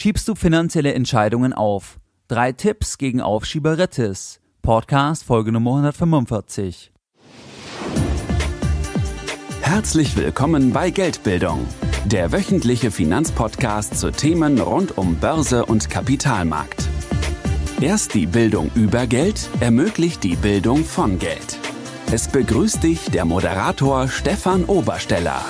Schiebst du finanzielle Entscheidungen auf? Drei Tipps gegen Aufschieberitis. Podcast Folge Nummer 145. Herzlich willkommen bei Geldbildung, der wöchentliche Finanzpodcast zu Themen rund um Börse und Kapitalmarkt. Erst die Bildung über Geld ermöglicht die Bildung von Geld. Es begrüßt dich der Moderator Stefan Obersteller.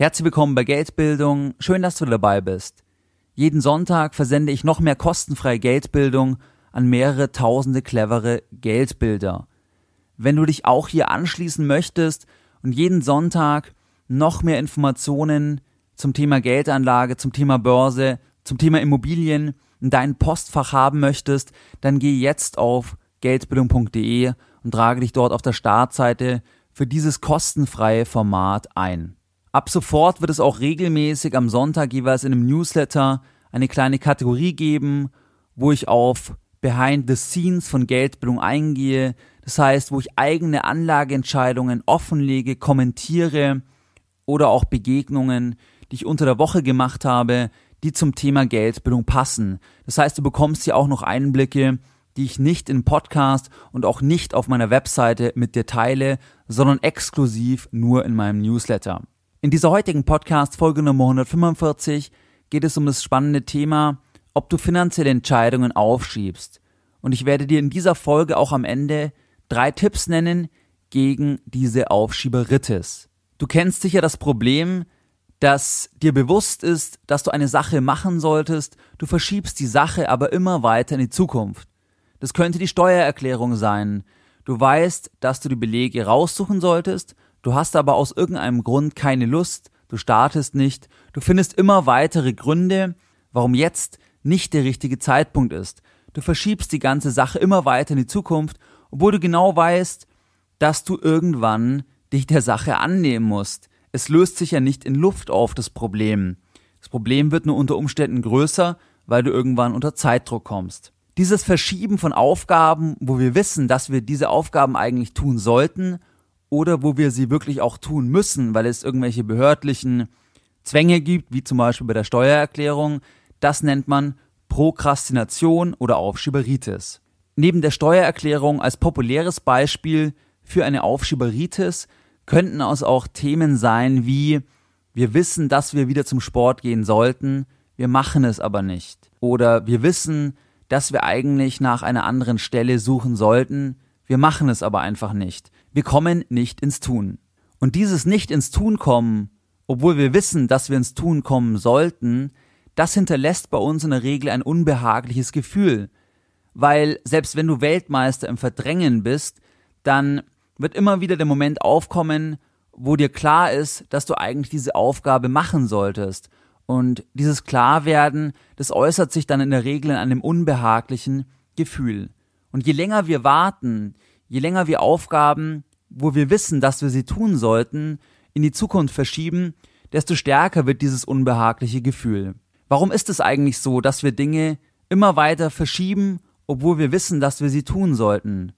Herzlich willkommen bei Geldbildung. Schön, dass du dabei bist. Jeden Sonntag versende ich noch mehr kostenfreie Geldbildung an mehrere tausende clevere Geldbilder. Wenn du dich auch hier anschließen möchtest und jeden Sonntag noch mehr Informationen zum Thema Geldanlage, zum Thema Börse, zum Thema Immobilien in deinem Postfach haben möchtest, dann geh jetzt auf geldbildung.de und trage dich dort auf der Startseite für dieses kostenfreie Format ein. Ab sofort wird es auch regelmäßig am Sonntag jeweils in einem Newsletter eine kleine Kategorie geben, wo ich auf Behind the Scenes von Geldbildung eingehe. Das heißt, wo ich eigene Anlageentscheidungen offenlege, kommentiere oder auch Begegnungen, die ich unter der Woche gemacht habe, die zum Thema Geldbildung passen. Das heißt, du bekommst hier auch noch Einblicke, die ich nicht im Podcast und auch nicht auf meiner Webseite mit dir teile, sondern exklusiv nur in meinem Newsletter. In dieser heutigen Podcast-Folge Nummer 145 geht es um das spannende Thema, ob du finanzielle Entscheidungen aufschiebst. Und ich werde dir in dieser Folge auch am Ende drei Tipps nennen gegen diese Aufschieberitis. Du kennst sicher das Problem, dass dir bewusst ist, dass du eine Sache machen solltest, du verschiebst die Sache aber immer weiter in die Zukunft. Das könnte die Steuererklärung sein. Du weißt, dass du die Belege raussuchen solltest, Du hast aber aus irgendeinem Grund keine Lust, du startest nicht, du findest immer weitere Gründe, warum jetzt nicht der richtige Zeitpunkt ist. Du verschiebst die ganze Sache immer weiter in die Zukunft, obwohl du genau weißt, dass du irgendwann dich der Sache annehmen musst. Es löst sich ja nicht in Luft auf, das Problem. Das Problem wird nur unter Umständen größer, weil du irgendwann unter Zeitdruck kommst. Dieses Verschieben von Aufgaben, wo wir wissen, dass wir diese Aufgaben eigentlich tun sollten, oder wo wir sie wirklich auch tun müssen, weil es irgendwelche behördlichen Zwänge gibt, wie zum Beispiel bei der Steuererklärung. Das nennt man Prokrastination oder Aufschieberitis. Neben der Steuererklärung als populäres Beispiel für eine Aufschieberitis könnten es auch Themen sein wie wir wissen, dass wir wieder zum Sport gehen sollten, wir machen es aber nicht. Oder wir wissen, dass wir eigentlich nach einer anderen Stelle suchen sollten, wir machen es aber einfach nicht. Wir kommen nicht ins Tun. Und dieses nicht ins Tun kommen, obwohl wir wissen, dass wir ins Tun kommen sollten, das hinterlässt bei uns in der Regel ein unbehagliches Gefühl. Weil selbst wenn du Weltmeister im Verdrängen bist, dann wird immer wieder der Moment aufkommen, wo dir klar ist, dass du eigentlich diese Aufgabe machen solltest. Und dieses Klarwerden, das äußert sich dann in der Regel in einem unbehaglichen Gefühl. Und je länger wir warten, je länger wir Aufgaben, wo wir wissen, dass wir sie tun sollten, in die Zukunft verschieben, desto stärker wird dieses unbehagliche Gefühl. Warum ist es eigentlich so, dass wir Dinge immer weiter verschieben, obwohl wir wissen, dass wir sie tun sollten?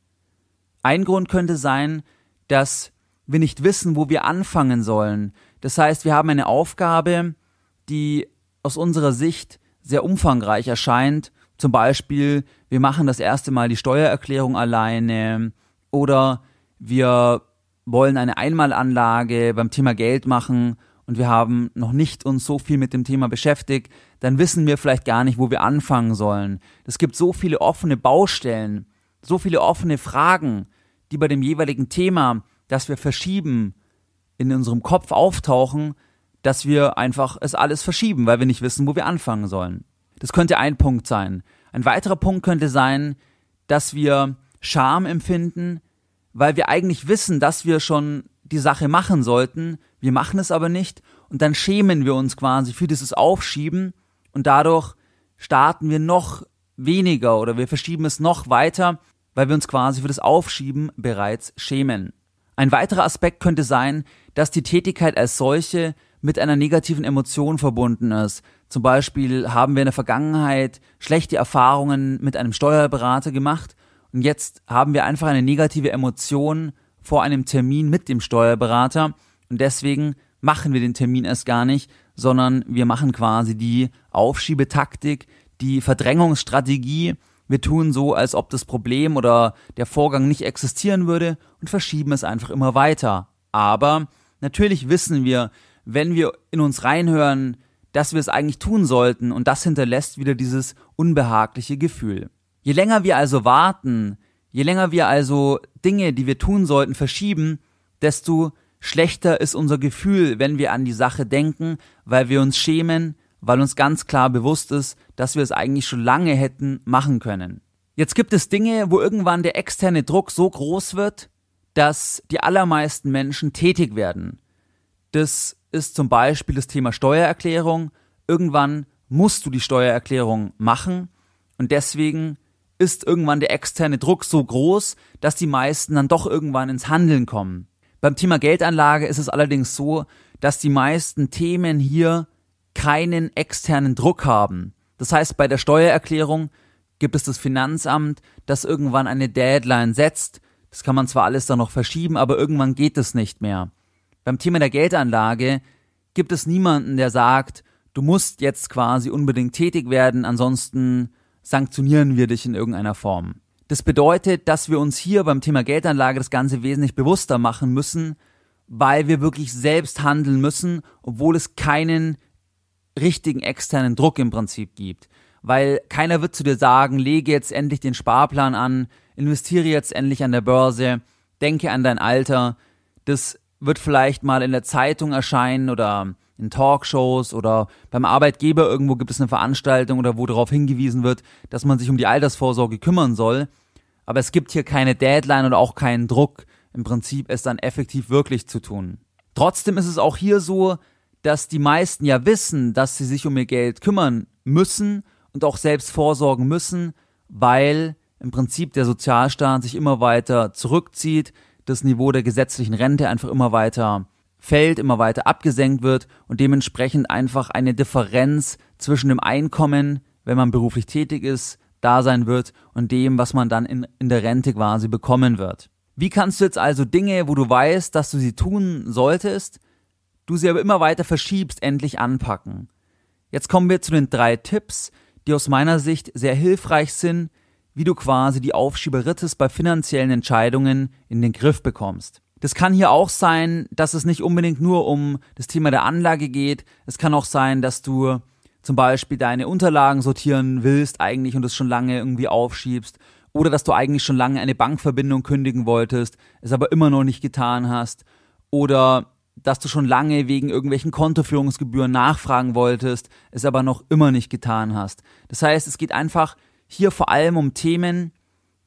Ein Grund könnte sein, dass wir nicht wissen, wo wir anfangen sollen. Das heißt, wir haben eine Aufgabe, die aus unserer Sicht sehr umfangreich erscheint zum Beispiel, wir machen das erste Mal die Steuererklärung alleine oder wir wollen eine Einmalanlage beim Thema Geld machen und wir haben noch nicht uns so viel mit dem Thema beschäftigt, dann wissen wir vielleicht gar nicht, wo wir anfangen sollen. Es gibt so viele offene Baustellen, so viele offene Fragen, die bei dem jeweiligen Thema, das wir verschieben, in unserem Kopf auftauchen, dass wir einfach es alles verschieben, weil wir nicht wissen, wo wir anfangen sollen. Das könnte ein Punkt sein. Ein weiterer Punkt könnte sein, dass wir Scham empfinden, weil wir eigentlich wissen, dass wir schon die Sache machen sollten, wir machen es aber nicht und dann schämen wir uns quasi für dieses Aufschieben und dadurch starten wir noch weniger oder wir verschieben es noch weiter, weil wir uns quasi für das Aufschieben bereits schämen. Ein weiterer Aspekt könnte sein, dass die Tätigkeit als solche mit einer negativen Emotion verbunden ist. Zum Beispiel haben wir in der Vergangenheit schlechte Erfahrungen mit einem Steuerberater gemacht und jetzt haben wir einfach eine negative Emotion vor einem Termin mit dem Steuerberater und deswegen machen wir den Termin erst gar nicht, sondern wir machen quasi die Aufschiebetaktik, die Verdrängungsstrategie. Wir tun so, als ob das Problem oder der Vorgang nicht existieren würde und verschieben es einfach immer weiter. Aber natürlich wissen wir, wenn wir in uns reinhören, dass wir es eigentlich tun sollten und das hinterlässt wieder dieses unbehagliche Gefühl. Je länger wir also warten, je länger wir also Dinge, die wir tun sollten, verschieben, desto schlechter ist unser Gefühl, wenn wir an die Sache denken, weil wir uns schämen, weil uns ganz klar bewusst ist, dass wir es eigentlich schon lange hätten machen können. Jetzt gibt es Dinge, wo irgendwann der externe Druck so groß wird, dass die allermeisten Menschen tätig werden. Das ist zum Beispiel das Thema Steuererklärung. Irgendwann musst du die Steuererklärung machen und deswegen ist irgendwann der externe Druck so groß, dass die meisten dann doch irgendwann ins Handeln kommen. Beim Thema Geldanlage ist es allerdings so, dass die meisten Themen hier keinen externen Druck haben. Das heißt, bei der Steuererklärung gibt es das Finanzamt, das irgendwann eine Deadline setzt. Das kann man zwar alles dann noch verschieben, aber irgendwann geht es nicht mehr. Beim Thema der Geldanlage gibt es niemanden, der sagt, du musst jetzt quasi unbedingt tätig werden, ansonsten sanktionieren wir dich in irgendeiner Form. Das bedeutet, dass wir uns hier beim Thema Geldanlage das Ganze wesentlich bewusster machen müssen, weil wir wirklich selbst handeln müssen, obwohl es keinen richtigen externen Druck im Prinzip gibt. Weil keiner wird zu dir sagen, lege jetzt endlich den Sparplan an, investiere jetzt endlich an der Börse, denke an dein Alter. Das wird vielleicht mal in der Zeitung erscheinen oder in Talkshows oder beim Arbeitgeber irgendwo gibt es eine Veranstaltung oder wo darauf hingewiesen wird, dass man sich um die Altersvorsorge kümmern soll. Aber es gibt hier keine Deadline und auch keinen Druck, im Prinzip es dann effektiv wirklich zu tun. Trotzdem ist es auch hier so, dass die meisten ja wissen, dass sie sich um ihr Geld kümmern müssen und auch selbst vorsorgen müssen, weil im Prinzip der Sozialstaat sich immer weiter zurückzieht, das Niveau der gesetzlichen Rente einfach immer weiter fällt, immer weiter abgesenkt wird und dementsprechend einfach eine Differenz zwischen dem Einkommen, wenn man beruflich tätig ist, da sein wird und dem, was man dann in, in der Rente quasi bekommen wird. Wie kannst du jetzt also Dinge, wo du weißt, dass du sie tun solltest, du sie aber immer weiter verschiebst, endlich anpacken? Jetzt kommen wir zu den drei Tipps, die aus meiner Sicht sehr hilfreich sind, wie du quasi die Aufschieberitis bei finanziellen Entscheidungen in den Griff bekommst. Das kann hier auch sein, dass es nicht unbedingt nur um das Thema der Anlage geht. Es kann auch sein, dass du zum Beispiel deine Unterlagen sortieren willst eigentlich und es schon lange irgendwie aufschiebst oder dass du eigentlich schon lange eine Bankverbindung kündigen wolltest, es aber immer noch nicht getan hast oder dass du schon lange wegen irgendwelchen Kontoführungsgebühren nachfragen wolltest, es aber noch immer nicht getan hast. Das heißt, es geht einfach hier vor allem um Themen,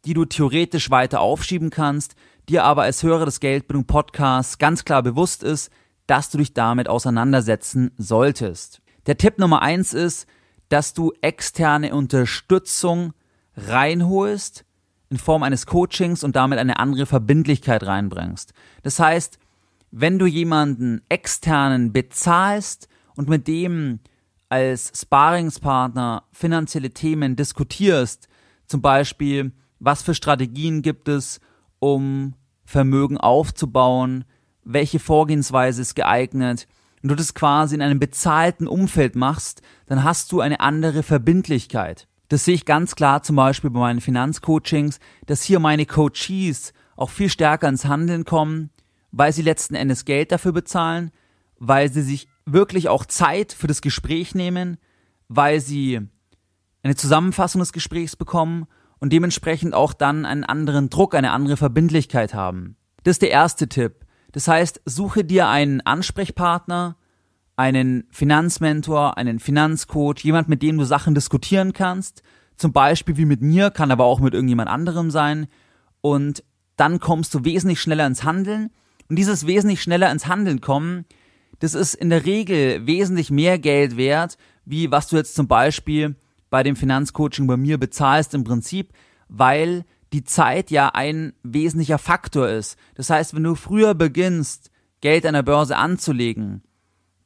die du theoretisch weiter aufschieben kannst, dir aber als Hörer des Geldbildung Podcasts ganz klar bewusst ist, dass du dich damit auseinandersetzen solltest. Der Tipp Nummer eins ist, dass du externe Unterstützung reinholst in Form eines Coachings und damit eine andere Verbindlichkeit reinbringst. Das heißt, wenn du jemanden externen bezahlst und mit dem als Sparingspartner finanzielle Themen diskutierst, zum Beispiel, was für Strategien gibt es, um Vermögen aufzubauen, welche Vorgehensweise ist geeignet, und du das quasi in einem bezahlten Umfeld machst, dann hast du eine andere Verbindlichkeit. Das sehe ich ganz klar zum Beispiel bei meinen Finanzcoachings, dass hier meine Coaches auch viel stärker ins Handeln kommen, weil sie letzten Endes Geld dafür bezahlen, weil sie sich wirklich auch Zeit für das Gespräch nehmen, weil sie eine Zusammenfassung des Gesprächs bekommen und dementsprechend auch dann einen anderen Druck, eine andere Verbindlichkeit haben. Das ist der erste Tipp. Das heißt, suche dir einen Ansprechpartner, einen Finanzmentor, einen Finanzcoach, jemand, mit dem du Sachen diskutieren kannst, zum Beispiel wie mit mir, kann aber auch mit irgendjemand anderem sein. Und dann kommst du wesentlich schneller ins Handeln. Und dieses wesentlich schneller ins Handeln kommen das ist in der Regel wesentlich mehr Geld wert, wie was du jetzt zum Beispiel bei dem Finanzcoaching bei mir bezahlst im Prinzip, weil die Zeit ja ein wesentlicher Faktor ist. Das heißt, wenn du früher beginnst, Geld an der Börse anzulegen,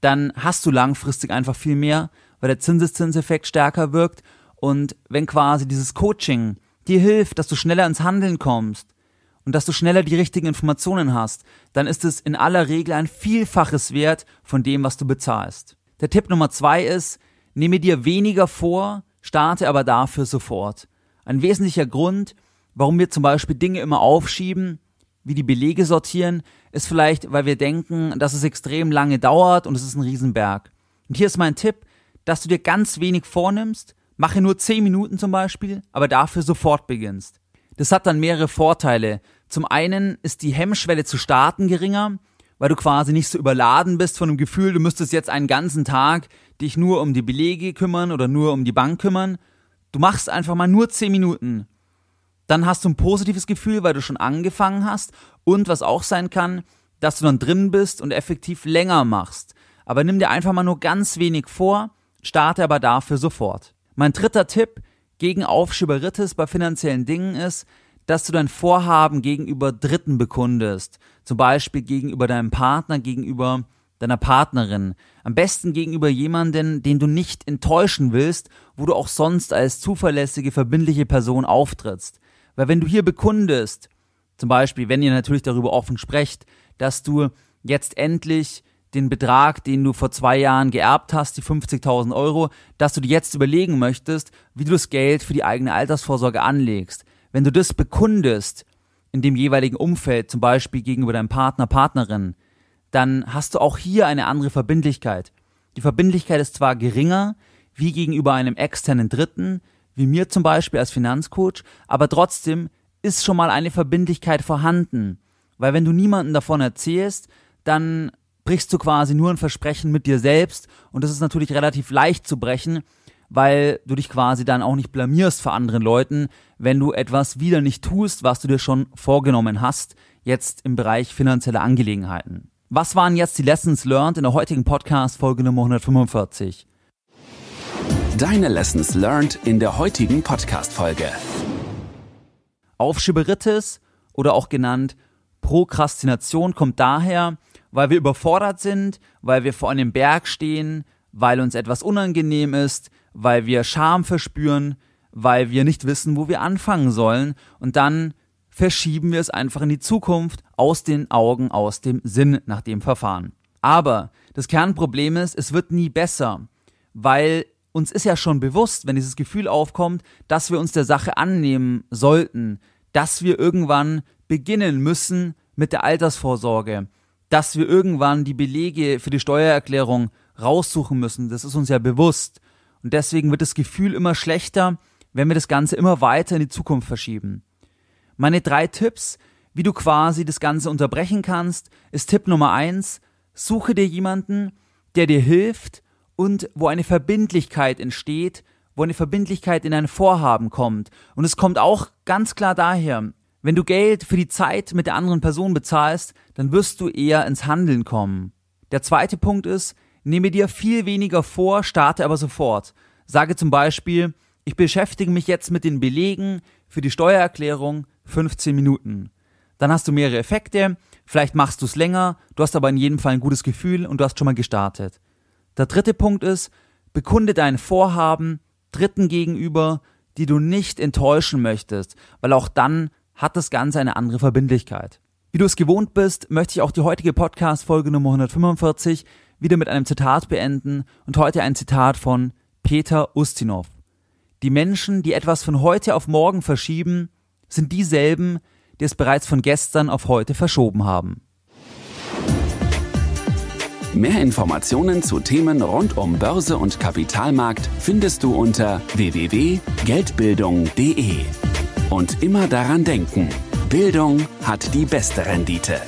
dann hast du langfristig einfach viel mehr, weil der Zinseszinseffekt stärker wirkt und wenn quasi dieses Coaching dir hilft, dass du schneller ins Handeln kommst, und dass du schneller die richtigen Informationen hast, dann ist es in aller Regel ein Vielfaches wert von dem, was du bezahlst. Der Tipp Nummer zwei ist, nehme dir weniger vor, starte aber dafür sofort. Ein wesentlicher Grund, warum wir zum Beispiel Dinge immer aufschieben, wie die Belege sortieren, ist vielleicht, weil wir denken, dass es extrem lange dauert und es ist ein Riesenberg. Und hier ist mein Tipp, dass du dir ganz wenig vornimmst, mache nur 10 Minuten zum Beispiel, aber dafür sofort beginnst. Das hat dann mehrere Vorteile. Zum einen ist die Hemmschwelle zu starten geringer, weil du quasi nicht so überladen bist von dem Gefühl, du müsstest jetzt einen ganzen Tag dich nur um die Belege kümmern oder nur um die Bank kümmern. Du machst einfach mal nur 10 Minuten. Dann hast du ein positives Gefühl, weil du schon angefangen hast und was auch sein kann, dass du dann drin bist und effektiv länger machst. Aber nimm dir einfach mal nur ganz wenig vor, starte aber dafür sofort. Mein dritter Tipp gegen Aufschieberitis bei finanziellen Dingen ist, dass du dein Vorhaben gegenüber Dritten bekundest, zum Beispiel gegenüber deinem Partner, gegenüber deiner Partnerin, am besten gegenüber jemanden, den du nicht enttäuschen willst, wo du auch sonst als zuverlässige, verbindliche Person auftrittst. Weil wenn du hier bekundest, zum Beispiel, wenn ihr natürlich darüber offen sprecht, dass du jetzt endlich den Betrag, den du vor zwei Jahren geerbt hast, die 50.000 Euro, dass du dir jetzt überlegen möchtest, wie du das Geld für die eigene Altersvorsorge anlegst wenn du das bekundest in dem jeweiligen Umfeld, zum Beispiel gegenüber deinem Partner, Partnerin, dann hast du auch hier eine andere Verbindlichkeit. Die Verbindlichkeit ist zwar geringer wie gegenüber einem externen Dritten, wie mir zum Beispiel als Finanzcoach, aber trotzdem ist schon mal eine Verbindlichkeit vorhanden. Weil wenn du niemanden davon erzählst, dann brichst du quasi nur ein Versprechen mit dir selbst und das ist natürlich relativ leicht zu brechen, weil du dich quasi dann auch nicht blamierst vor anderen Leuten, wenn du etwas wieder nicht tust, was du dir schon vorgenommen hast, jetzt im Bereich finanzielle Angelegenheiten. Was waren jetzt die Lessons learned in der heutigen Podcast Folge Nummer 145? Deine Lessons learned in der heutigen Podcast Folge. Aufschieberitis oder auch genannt Prokrastination kommt daher, weil wir überfordert sind, weil wir vor einem Berg stehen, weil uns etwas unangenehm ist, weil wir Scham verspüren, weil wir nicht wissen, wo wir anfangen sollen und dann verschieben wir es einfach in die Zukunft aus den Augen, aus dem Sinn nach dem Verfahren. Aber das Kernproblem ist, es wird nie besser, weil uns ist ja schon bewusst, wenn dieses Gefühl aufkommt, dass wir uns der Sache annehmen sollten, dass wir irgendwann beginnen müssen mit der Altersvorsorge, dass wir irgendwann die Belege für die Steuererklärung raussuchen müssen. Das ist uns ja bewusst. Und deswegen wird das Gefühl immer schlechter, wenn wir das Ganze immer weiter in die Zukunft verschieben. Meine drei Tipps, wie du quasi das Ganze unterbrechen kannst, ist Tipp Nummer eins: suche dir jemanden, der dir hilft und wo eine Verbindlichkeit entsteht, wo eine Verbindlichkeit in dein Vorhaben kommt. Und es kommt auch ganz klar daher, wenn du Geld für die Zeit mit der anderen Person bezahlst, dann wirst du eher ins Handeln kommen. Der zweite Punkt ist, Nehme dir viel weniger vor, starte aber sofort. Sage zum Beispiel, ich beschäftige mich jetzt mit den Belegen für die Steuererklärung 15 Minuten. Dann hast du mehrere Effekte, vielleicht machst du es länger, du hast aber in jedem Fall ein gutes Gefühl und du hast schon mal gestartet. Der dritte Punkt ist, bekunde dein Vorhaben Dritten gegenüber, die du nicht enttäuschen möchtest, weil auch dann hat das Ganze eine andere Verbindlichkeit. Wie du es gewohnt bist, möchte ich auch die heutige Podcast-Folge Nummer 145 wieder mit einem Zitat beenden und heute ein Zitat von Peter Ustinov. Die Menschen, die etwas von heute auf morgen verschieben, sind dieselben, die es bereits von gestern auf heute verschoben haben. Mehr Informationen zu Themen rund um Börse und Kapitalmarkt findest du unter www.geldbildung.de. Und immer daran denken, Bildung hat die beste Rendite.